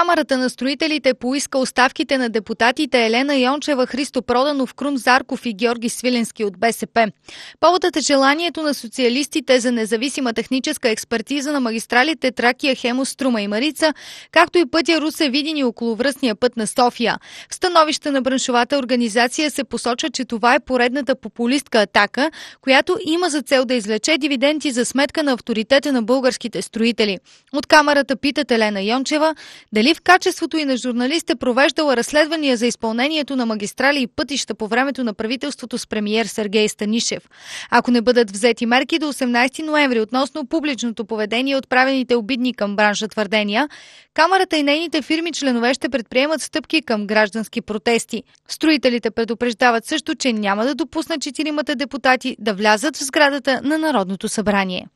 Камерата на строителите поиска оставките на депутатите Елена Йончева, Христо Проданов, Крум Зарков и Георги Свиленски от БСП. Поводът е желанието на социалистите за независима техническа експертиза на магистралите Тракия, Хемо, Струма и Марица, както и пътя Русе Видини околовръстния път на София. В становище на браншовата организация се посочва, че това е поредната популистка атака, която има за цел да излече дивиденти за сметка на авторитета на българските строители. От камерата питат Елена Йончева дали дали в качеството и на журналист е провеждала разследвания за изпълнението на магистрали и пътища по времето на правителството с премиер Сергей Станишев? Ако не бъдат взети мерки до 18 ноември относно публичното поведение и отправените обидни към бранша твърдения, Камерата и нейните фирми членове ще предприемат стъпки към граждански протести. Строителите предупреждават също, че няма да допуснат четиримата депутати да влязат в сградата на Народното събрание.